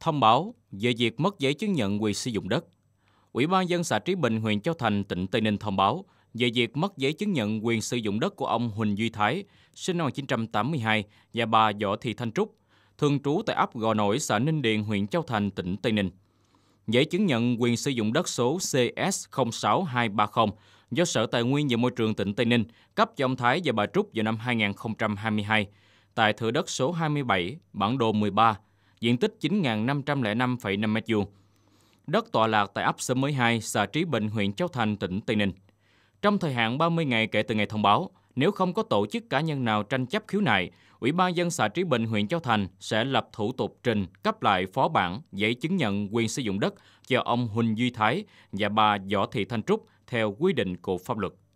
thông báo về việc mất giấy chứng nhận quyền sử dụng đất. Ủy ban dân xã Trí Bình, huyện Châu Thành, tỉnh Tây Ninh thông báo về việc mất giấy chứng nhận quyền sử dụng đất của ông Huỳnh Duy Thái, sinh năm 1982, và bà Võ Thị Thanh Trúc, thường trú tại ấp Gò Nổi, xã Ninh Điền, huyện Châu Thành, tỉnh Tây Ninh. Giấy chứng nhận quyền sử dụng đất số CS06230 do Sở Tài nguyên và Môi trường tỉnh Tây Ninh cấp cho ông Thái và bà Trúc vào năm 2022 tại thửa đất số 27, bản đồ 13, diện tích 9.505,5 m2. Đất tọa lạc tại ấp Sớm Mới 2, xã Trí Bình, huyện Châu Thành, tỉnh Tây Ninh. Trong thời hạn 30 ngày kể từ ngày thông báo, nếu không có tổ chức cá nhân nào tranh chấp khiếu nại, Ủy ban dân xã Trí Bình, huyện Châu Thành sẽ lập thủ tục trình cấp lại phó bản giấy chứng nhận quyền sử dụng đất cho ông Huỳnh Duy Thái và bà Võ Thị Thanh Trúc theo quy định của pháp luật.